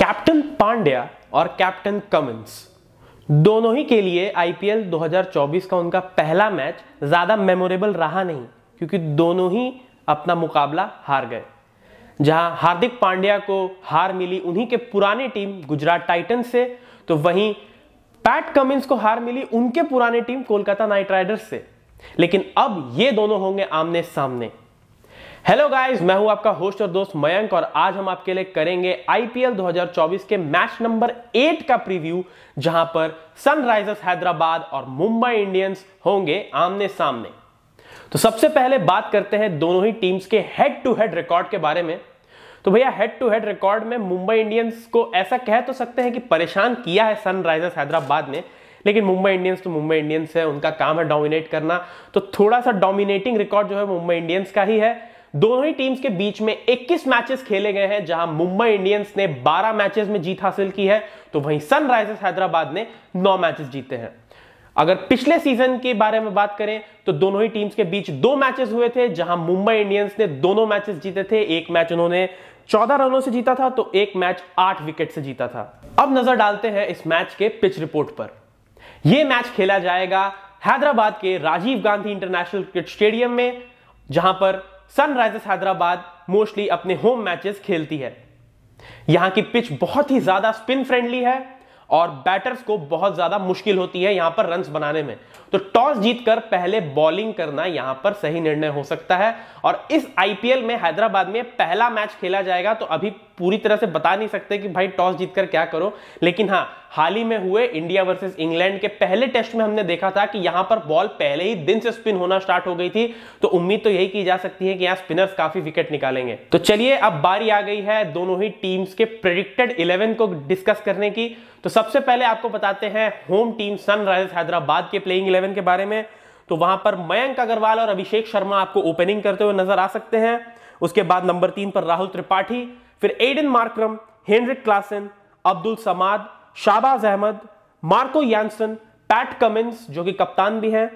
captain Pandya और captain Cummins दोनों ही के लिए आईपीएल 2024 का उनका पहला मैच ज़्यादा मेमोरेबल रहा नहीं क्योंकि दोनों ही अपना मुकाबला हार गए जहां हार्दिक पांड्या को हार मिली उन्हीं के पुराने टीम गुजरात टाइटन से तो वहीं पैट कमिंस को हार मिली उनके पुराने टीम कोलकाता नाइट राइडर्स से लेकिन अब ये दोनों होंगे आमने सामने हेलो गाइस मैं हूं आपका होस्ट और दोस्त मयंक और आज हम आपके लिए करेंगे आईपीएल 2024 के मैच नंबर एट का प्रीव्यू जहां पर सनराइजर्स हैदराबाद और मुंबई इंडियंस होंगे आमने सामने तो सबसे पहले बात करते हैं दोनों ही टीम्स के हेड टू हेड रिकॉर्ड के बारे में तो भैया हेड टू हेड रिकॉर्ड में मुंबई इंडियंस को ऐसा कह तो सकते हैं कि परेशान किया है सनराइजर्स हैदराबाद ने लेकिन मुंबई इंडियंस तो मुंबई इंडियंस है उनका काम है डोमिनेट करना तो थोड़ा सा डोमिनेटिंग रिकॉर्ड जो है मुंबई इंडियंस का ही है दोनों ही टीम्स के बीच में 21 मैचेस खेले गए हैं जहां मुंबई इंडियंस ने 12 मैचेस में जीत हासिल की है तो वहीं सनराइजर्स हैदराबाद ने 9 मैचेस जीते हैं अगर पिछले सीजन के बारे में बात करें तो दोनों ही टीम्स के बीच दो मैचेस हुए थे जहां मुंबई इंडियंस ने दोनों मैचेस जीते थे एक मैच उन्होंने 14 रनों से जीता था तो एक मैच 8 विकेट से जीता था अब नजर डालते हैं इस मैच के पिच रिपोर्ट पर यह मैच खेला जाएगा हैदराबाद के Rajiv Gandhi international cricket stadium में जहां पर सनराइजर्स हैदराबाद मोस्टली अपने होम मैचेस खेलती है यहां की पिच बहुत ही ज्यादा स्पिन फ्रेंडली है और बैटर्स को बहुत ज्यादा मुश्किल होती है यहां पर रन बनाने में तो टॉस जीतकर पहले बॉलिंग करना यहां पर सही निर्णय हो सकता है और इस आईपीएल में हैदराबाद में पहला मैच खेला जाएगा तो अभी पूरी तरह से बता नहीं सकते कि भाई टॉस जीतकर क्या करो लेकिन हाँ हाल ही में हुए इंडिया वर्सेस इंग्लैंड के पहले टेस्ट में हमने देखा था कि यहां पर बॉल पहले ही दिन से स्पिन होना स्टार्ट हो गई थी तो उम्मीद तो यही की जा सकती है कि यहाँ स्पिनर्स काफी विकेट निकालेंगे तो चलिए अब बारी आ गई है दोनों ही टीम्स के प्रेडिक्टेड इलेवन को डिस्कस करने की तो सबसे पहले आपको बताते हैं होम टीम सनराइजर्स हैदराबाद के प्लेइंग इलेवन के बारे में तो वहां पर मयंक अग्रवाल और अभिषेक शर्मा आपको ओपनिंग करते हुए नजर आ सकते हैं उसके बाद नंबर तीन पर राहुल त्रिपाठी फिर Aiden Markram Heinrich Klaasen Abdul Samad Shahbaz Ahmed Marco Jansen Pat Cummins जो कि कप्तान भी हैं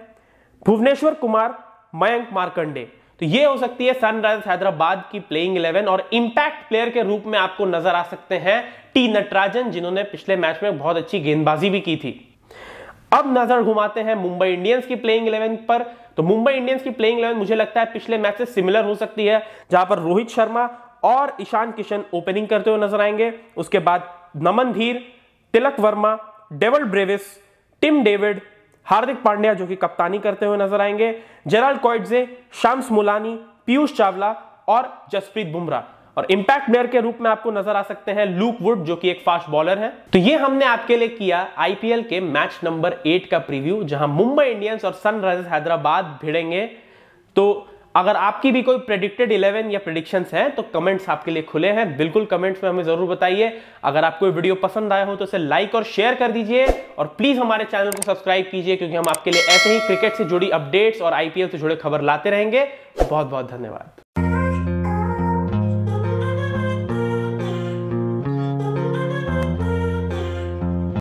भुवनेश्वर कुमार मयंक मार्कंडे तो ये हो सकती है सनराइजर्स हैदराबाद की प्लेइंग 11 और इंपैक्ट प्लेयर के रूप में आपको नजर आ सकते हैं टी नटराजन जिन्होंने पिछले मैच में बहुत अच्छी गेंदबाजी भी की थी अब नजर घुमाते हैं मुंबई इंडियंस की प्लेइंग 11 पर तो मुंबई इंडियंस की प्लेइंग 11 मुझे लगता है पिछले मैच से सिमिलर हो सकती है जहां पर रोहित शर्मा और ईशान किशन ओपनिंग करते हुए नजर आएंगे उसके बाद Naman Dhir Tilak Varma Dewald Brevis Tim David Hardik Pandya जो कि कप्तानी करते हुए नजर आएंगे जेराल्ड कॉइडजे शाम्स मुलानी पीयूष चावला और जसप्रीत बुमराह और इंपैक्ट प्लेयर के रूप में आपको नजर आ सकते हैं लूक वुड जो कि एक फास्ट बॉलर है तो ये हमने आपके लिए किया आईपीएल के मैच नंबर एट का प्रीव्यू जहां मुंबई इंडियंस और सनराइजर्स हैदराबाद भिड़ेंगे तो अगर आपकी भी कोई प्रेडिक्टेड इलेवन या प्रेडिक्शंस हैं तो कमेंट्स आपके लिए खुले हैं बिल्कुल कमेंट्स में हमें जरूर बताइए अगर आपको वीडियो पसंद आया हो तो इसे लाइक और शेयर कर दीजिए और प्लीज हमारे चैनल को सब्सक्राइब कीजिए क्योंकि हम आपके लिए ऐसे ही क्रिकेट से जुड़ी अपडेट्स और आईपीएल से जुड़े खबर लाते रहेंगे बहुत बहुत धन्यवाद